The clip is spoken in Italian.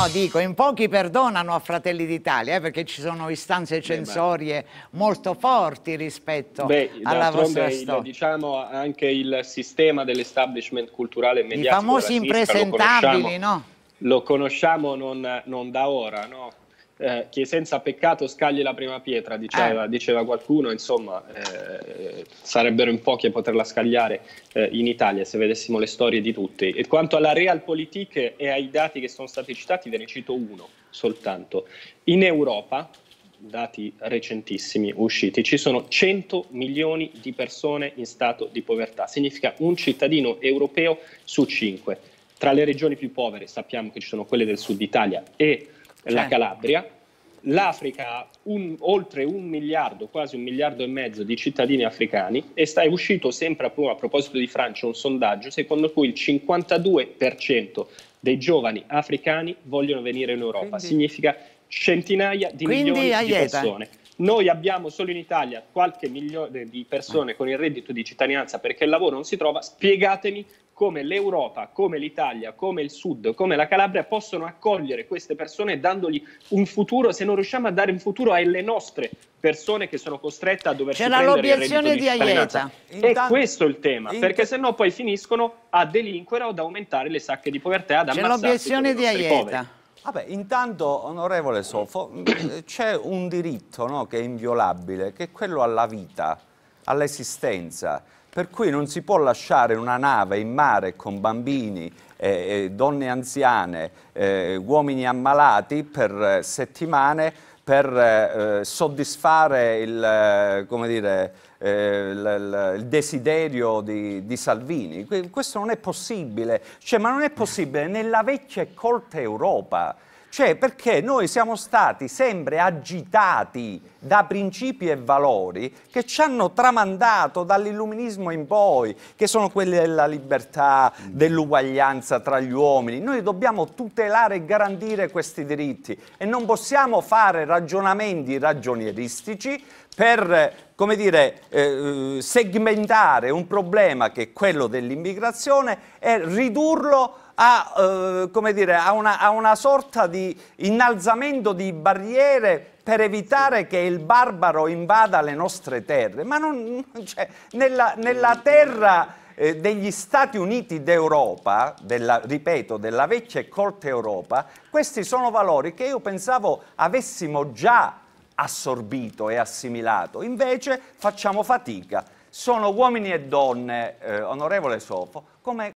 No, dico, in pochi perdonano a Fratelli d'Italia, eh, perché ci sono istanze censorie molto forti rispetto Beh, alla vostra il, storia. diciamo anche il sistema dell'establishment culturale mediatico. I famosi impresentabili, lo no? Lo conosciamo non, non da ora, no? eh, che senza peccato scagli la prima pietra, diceva, eh. diceva qualcuno, insomma eh, sarebbero in pochi a poterla scagliare eh, in Italia se vedessimo le storie di tutti. E quanto alla realpolitik e ai dati che sono stati citati, ve ne cito uno soltanto. In Europa, dati recentissimi usciti, ci sono 100 milioni di persone in stato di povertà, significa un cittadino europeo su 5. Tra le regioni più povere sappiamo che ci sono quelle del sud Italia e certo. la Calabria, l'Africa ha oltre un miliardo, quasi un miliardo e mezzo di cittadini africani e sta, è uscito sempre a, a proposito di Francia un sondaggio secondo cui il 52% dei giovani africani vogliono venire in Europa, quindi, significa centinaia di milioni aieta. di persone. Noi abbiamo solo in Italia qualche milione di persone con il reddito di cittadinanza perché il lavoro non si trova. Spiegatemi come l'Europa, come l'Italia, come il Sud, come la Calabria possono accogliere queste persone dandogli un futuro se non riusciamo a dare un futuro alle nostre persone che sono costrette a dover prendere l'obiezione di, di Aieta. È questo il tema, in... perché sennò poi finiscono a delinquere o ad aumentare le sacche di povertà, ad ammazzarsi C'è l'obiezione di Aieta. Vabbè, intanto, onorevole Sofo, c'è un diritto no, che è inviolabile, che è quello alla vita all'esistenza. Per cui non si può lasciare una nave in mare con bambini, eh, eh donne anziane, eh, uomini ammalati per eh, settimane per eh, eh soddisfare il, dire, il, il desiderio di, di, Salvini. Questo non è possibile, cioè, ma non è possibile nella vecchia e colta Europa cioè perché noi siamo stati sempre agitati da principi e valori che ci hanno tramandato dall'illuminismo in poi, che sono quelli della libertà, dell'uguaglianza tra gli uomini. Noi dobbiamo tutelare e garantire questi diritti e non possiamo fare ragionamenti ragionieristici per come dire, eh, segmentare un problema che è quello dell'immigrazione e ridurlo a a, eh, dire, a, una, a una sorta di innalzamento di barriere per evitare che il barbaro invada le nostre terre, ma non, cioè, nella, nella, terra eh, degli Stati Uniti d'Europa, ripeto, della vecchia e colta Europa, questi sono valori che io pensavo avessimo già assorbito e assimilato, invece facciamo fatica. Sono uomini e donne, eh, onorevole Sofo, come,